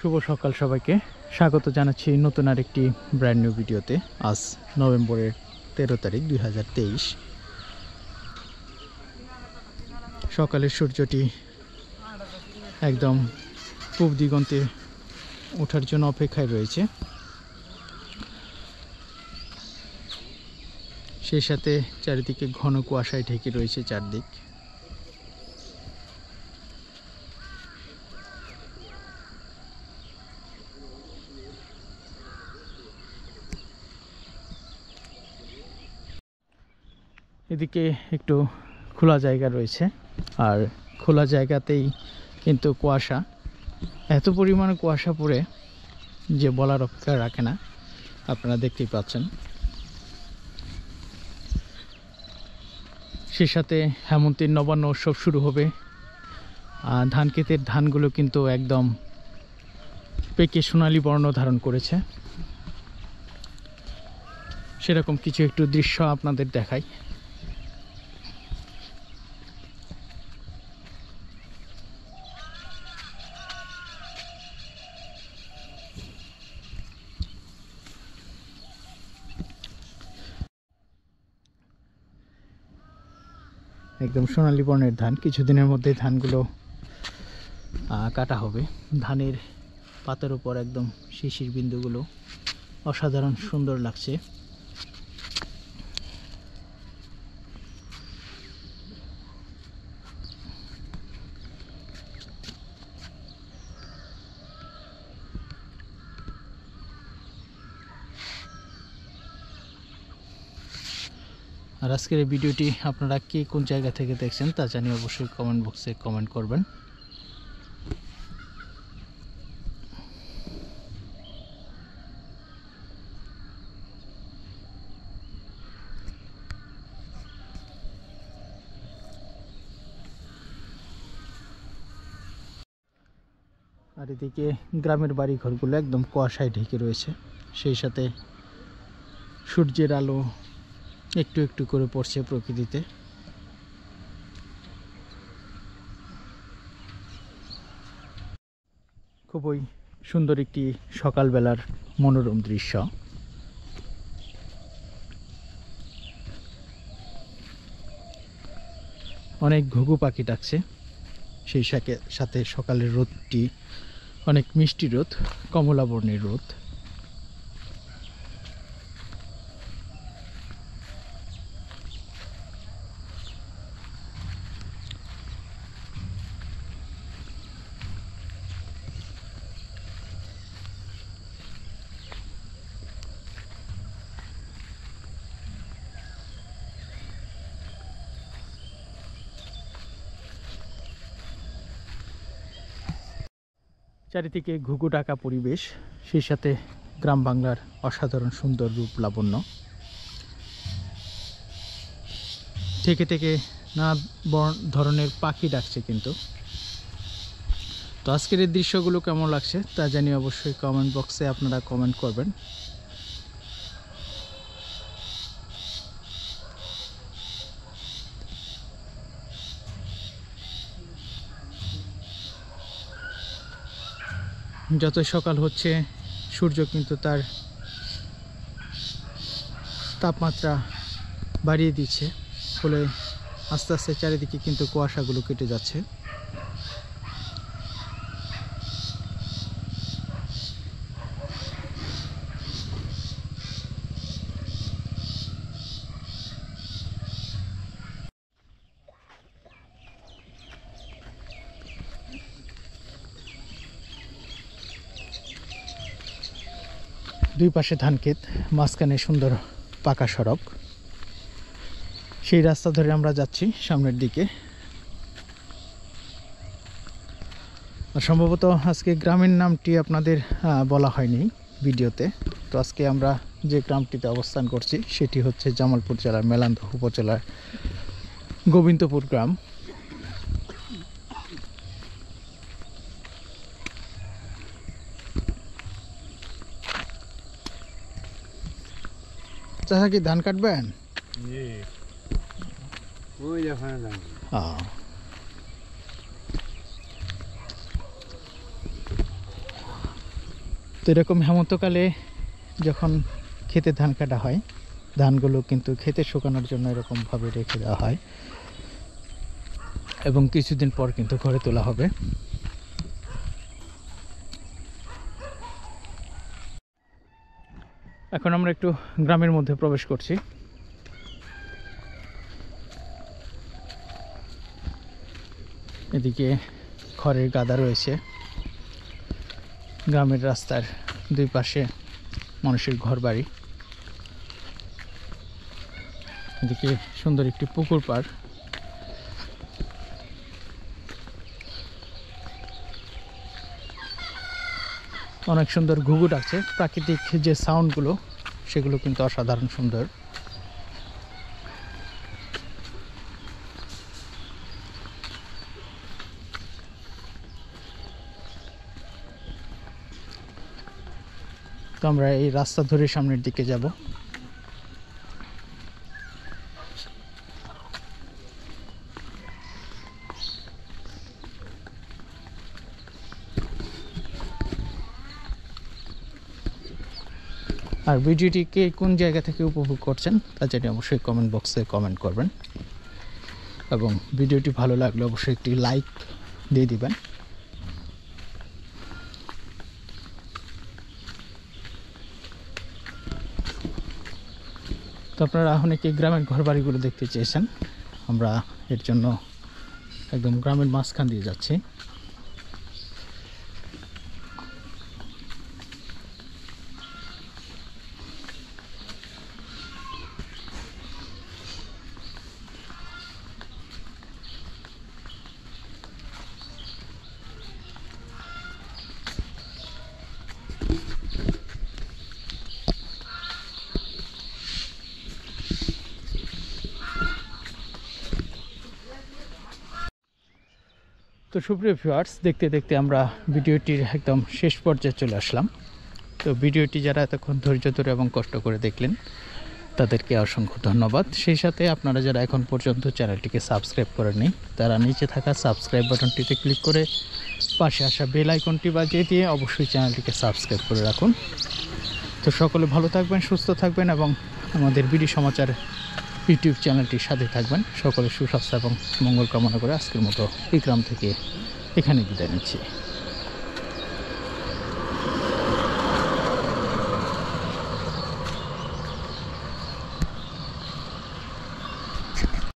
শুভ সকাল সবাইকে স্বাগত জানাচ্ছি নতুন আর একটি ব্র্যান্ড নিউ ভিডিওতে আজ নভেম্বরের তেরো তারিখ দুই সকালের সূর্যটি একদম পূব দিগন্তে ওঠার জন্য অপেক্ষায় রয়েছে সেই সাথে চারিদিকে ঘন কুয়াশায় ঢেকে রয়েছে চারদিক এদিকে একটু খোলা জায়গা রয়েছে আর খোলা জায়গাতেই কিন্তু কুয়াশা এত পরিমাণ কুয়াশা পড়ে যে বলার অপেক্ষা রাখে না আপনারা দেখতেই পাচ্ছেন সে সাথে হেমন্তীর নবান্ন উৎসব শুরু হবে ধান ক্ষেতের ধানগুলো কিন্তু একদম পেকে সোনালি বর্ণ ধারণ করেছে সেরকম কিছু একটু দৃশ্য আপনাদের দেখায় একদম সোনালি বর্ণের ধান কিছুদিনের মধ্যে ধানগুলো কাটা হবে ধানের পাতার উপর একদম শিশির বিন্দুগুলো অসাধারণ সুন্দর লাগছে আর আজকের এই ভিডিওটি আপনারা কে কোন জায়গা থেকে দেখছেন তা জানিয়ে অবশ্যই কমেন্ট বক্সে কমেন্ট করবেন আর এদিকে গ্রামের বাড়ি ঘরগুলো একদম কুয়াশায় ঢেকে রয়েছে সেই সাথে সূর্যের আলো একটু একটু করে পড়ছে প্রকৃতিতে খুবই সুন্দর একটি সকালবেলার মনোরম দৃশ্য অনেক ঘুঘু পাখি ডাকছে সেই সাথে সকালের রোদটি অনেক মিষ্টি রোদ কমলা বর্ণের রোদ চারিদিকে ঘুঘু ডাকা পরিবেশ সেই সাথে গ্রাম বাংলার অসাধারণ সুন্দর রূপ লাবণ্য থেকে থেকে নানা ধরনের পাখি ডাকছে কিন্তু তো আজকের এই দৃশ্যগুলো কেমন লাগছে তা জানি অবশ্যই কমেন্ট বক্সে আপনারা কমেন্ট করবেন যত সকাল হচ্ছে সূর্য কিন্তু তার তাপমাত্রা বাড়িয়ে দিচ্ছে ফলে আস্তে আস্তে চারিদিকে কিন্তু কুয়াশাগুলো কেটে যাচ্ছে দুই পাশে ধানক্ষেত মাঝখানে সুন্দর পাকা সড়ক সেই রাস্তা ধরে আমরা যাচ্ছি সামনের দিকে সম্ভবত আজকে গ্রামের নামটি আপনাদের বলা হয়নি ভিডিওতে তো আজকে আমরা যে গ্রামটিতে অবস্থান করছি সেটি হচ্ছে জামালপুর জেলার মেলান্ত উপজেলার গোবিন্দপুর গ্রাম চাষা কি ধান কাটবেন ইয়ে, তো এরকম হেমন্তকালে যখন খেতে ধান কাটা হয় ধানগুলো কিন্তু খেতে শুকানোর জন্য এরকমভাবে রেখে দেওয়া হয় এবং কিছুদিন পর কিন্তু ঘরে তোলা হবে এখন আমরা একটু গ্রামের মধ্যে প্রবেশ করছি এদিকে খড়ের গাদা রয়েছে গ্রামের রাস্তার দুই পাশে মানুষের ঘর বাড়ি এদিকে সুন্দর একটি পুকুর পাড় অনেক সুন্দর ঘুঘু ডাকছে প্রাকৃতিক যে সাউন্ডগুলো সেগুলো কিন্তু অসাধারণ সুন্দর তো আমরা এই রাস্তা ধরে সামনের দিকে যাব আর ভিডিওটিকে কোন জায়গা থেকে উপভোগ করছেন তা জানি অবশ্যই কমেন্ট বক্সে কমেন্ট করবেন এবং ভিডিওটি ভালো লাগলে অবশ্যই একটি লাইক দিয়ে দিবেন তো আপনারা অনেকে গ্রামের ঘর বাড়িগুলো দেখতে চেয়েছেন আমরা এর জন্য একদম গ্রামের মাঝখান দিয়ে যাচ্ছি তো সুপ্রিয় ভিউয়ার্স দেখতে দেখতে আমরা ভিডিওটির একদম শেষ পর্যায়ে চলে আসলাম তো ভিডিওটি যারা এতক্ষণ ধৈর্য ধরে এবং কষ্ট করে দেখলেন তাদেরকে অসংখ্য ধন্যবাদ সেই সাথে আপনারা যারা এখন পর্যন্ত চ্যানেলটিকে সাবস্ক্রাইব করেননি তারা নিচে থাকা সাবস্ক্রাইব বাটনটিতে ক্লিক করে পাশে আসা বেল আইকনটি বাজিয়ে দিয়ে অবশ্যই চ্যানেলটিকে সাবস্ক্রাইব করে রাখুন তো সকলে ভালো থাকবেন সুস্থ থাকবেন এবং আমাদের বিডি সমাচার ইউটিউব চ্যানেলটির সাথে থাকবেন সকলের সুস্বাস্থ্য এবং মঙ্গল কামনা করে আজকের মতো এই গ্রাম থেকে এখানে বিদায় নিচ্ছি